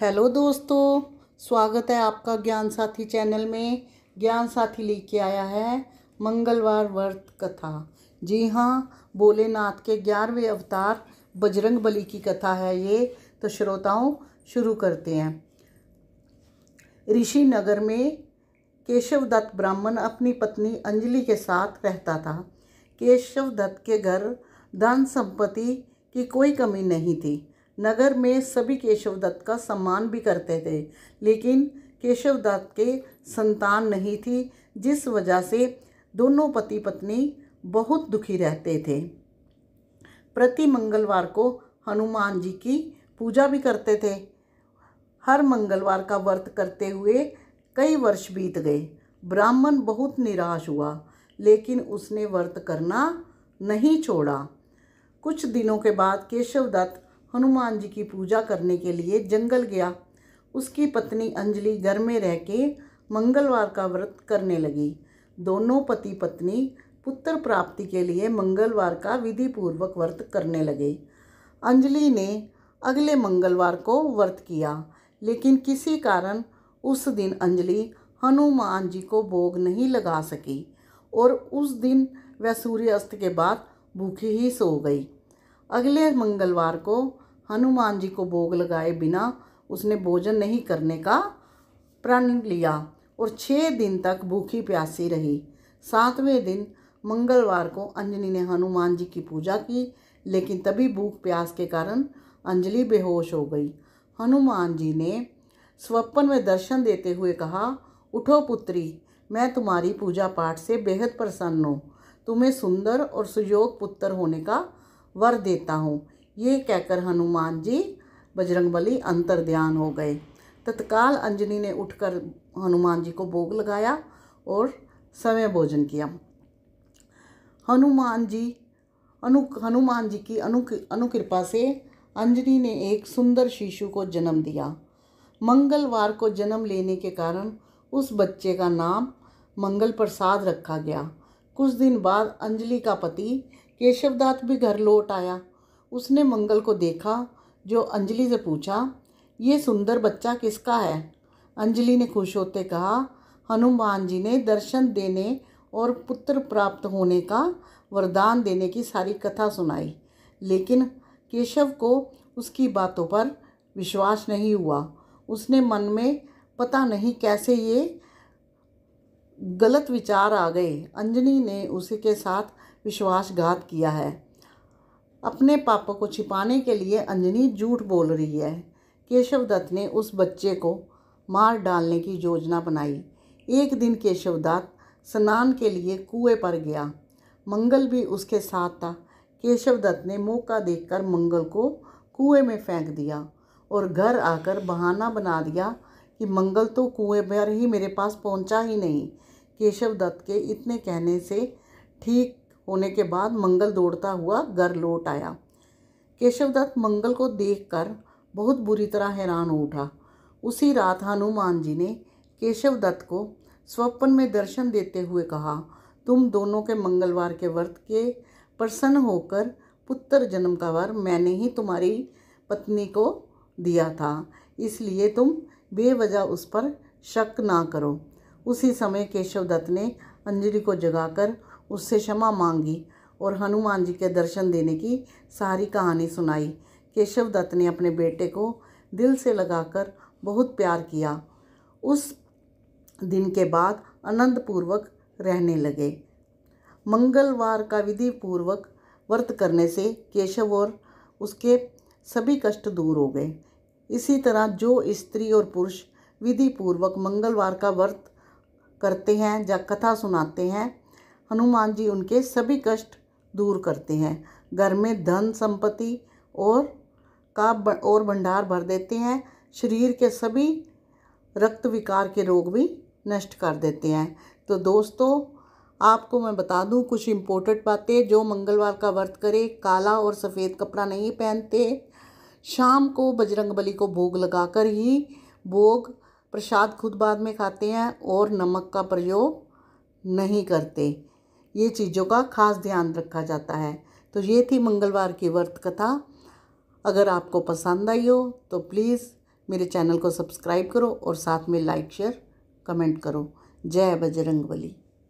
hello दोस्तों स्वागत है आपका ज्ञान साथी चैनल में ज्ञान साथी लेके आया है मंगलवार व्रत कथा जी हाँ भोलेनाथ के ग्यारहवें अवतार बजरंग बली की कथा है ये तो श्रोताओं शुरू करते हैं ऋषि नगर में केशव दत्त ब्राह्मण अपनी पत्नी अंजलि के साथ रहता था केशव दत्त के घर धन संपत्ति की कोई कमी नहीं थी नगर में सभी केशव दत्त का सम्मान भी करते थे लेकिन केशव दत्त के संतान नहीं थी जिस वजह से दोनों पति पत्नी बहुत दुखी रहते थे प्रति मंगलवार को हनुमान जी की पूजा भी करते थे हर मंगलवार का व्रत करते हुए कई वर्ष बीत गए ब्राह्मण बहुत निराश हुआ लेकिन उसने व्रत करना नहीं छोड़ा कुछ दिनों के बाद केशव दत्त हनुमान जी की पूजा करने के लिए जंगल गया उसकी पत्नी अंजलि घर में रह के मंगलवार का व्रत करने लगी दोनों पति पत्नी पुत्र प्राप्ति के लिए मंगलवार का विधि पूर्वक व्रत करने लगे अंजलि ने अगले मंगलवार को व्रत किया लेकिन किसी कारण उस दिन अंजलि हनुमान जी को भोग नहीं लगा सकी और उस दिन वह सूर्यास्त के बाद भूखी ही सो गई अगले मंगलवार को हनुमान जी को भोग लगाए बिना उसने भोजन नहीं करने का प्रण लिया और छः दिन तक भूखी प्यासी रही सातवें दिन मंगलवार को अंजलि ने हनुमान जी की पूजा की लेकिन तभी भूख प्यास के कारण अंजलि बेहोश हो गई हनुमान जी ने स्वप्न में दर्शन देते हुए कहा उठो पुत्री मैं तुम्हारी पूजा पाठ से बेहद प्रसन्न हूँ तुम्हें सुंदर और सुयोग पुत्र होने का वर देता हूँ ये कहकर हनुमान जी बजरंगबली अंतर ध्यान हो गए तत्काल अंजनी ने उठकर हनुमान जी को भोग लगाया और समय भोजन किया हनुमान जी अनु हनुमान जी की अनु अनुकृपा से अंजनी ने एक सुंदर शिशु को जन्म दिया मंगलवार को जन्म लेने के कारण उस बच्चे का नाम मंगल प्रसाद रखा गया कुछ दिन बाद अंजलि का पति केशवदात भी घर लौट आया उसने मंगल को देखा जो अंजलि से पूछा ये सुंदर बच्चा किसका है अंजलि ने खुश होते कहा हनुमान जी ने दर्शन देने और पुत्र प्राप्त होने का वरदान देने की सारी कथा सुनाई लेकिन केशव को उसकी बातों पर विश्वास नहीं हुआ उसने मन में पता नहीं कैसे ये गलत विचार आ गए अंजनी ने उसी के साथ विश्वासघात किया है अपने पापा को छिपाने के लिए अंजनी झूठ बोल रही है केशव दत्त ने उस बच्चे को मार डालने की योजना बनाई एक दिन केशव दत्त स्नान के लिए कुएं पर गया मंगल भी उसके साथ था केशव दत्त ने मौका देखकर मंगल को कुएं में फेंक दिया और घर आकर बहाना बना दिया कि मंगल तो कुएं पर ही मेरे पास पहुंचा ही नहीं केशव दत्त के इतने कहने से ठीक होने के बाद मंगल दौड़ता हुआ घर लौट आया केशव दत्त मंगल को देखकर बहुत बुरी तरह हैरान हो उठा उसी रात हनुमान जी ने केशव दत्त को स्वप्न में दर्शन देते हुए कहा तुम दोनों के मंगलवार के व्रत के प्रसन्न होकर पुत्र जन्म का वर मैंने ही तुम्हारी पत्नी को दिया था इसलिए तुम बेवजह उस पर शक ना करो उसी समय केशव दत्त ने अंजलि को जगाकर उससे क्षमा मांगी और हनुमान जी के दर्शन देने की सारी कहानी सुनाई केशव दत्त ने अपने बेटे को दिल से लगाकर बहुत प्यार किया उस दिन के बाद आनंदपूर्वक रहने लगे मंगलवार का विधि पूर्वक व्रत करने से केशव और उसके सभी कष्ट दूर हो गए इसी तरह जो स्त्री और पुरुष विधि पूर्वक मंगलवार का व्रत करते हैं या कथा सुनाते हैं हनुमान जी उनके सभी कष्ट दूर करते हैं घर में धन संपत्ति और का और भंडार भर देते हैं शरीर के सभी रक्त विकार के रोग भी नष्ट कर देते हैं तो दोस्तों आपको मैं बता दूं कुछ इम्पोर्टेंट बातें जो मंगलवार का व्रत करे काला और सफ़ेद कपड़ा नहीं पहनते शाम को बजरंग बली को भोग लगाकर ही भोग प्रसाद खुद बाद में खाते हैं और नमक का प्रयोग नहीं करते ये चीज़ों का खास ध्यान रखा जाता है तो ये थी मंगलवार की व्रत कथा अगर आपको पसंद आई हो तो प्लीज़ मेरे चैनल को सब्सक्राइब करो और साथ में लाइक शेयर कमेंट करो जय बजरंगबली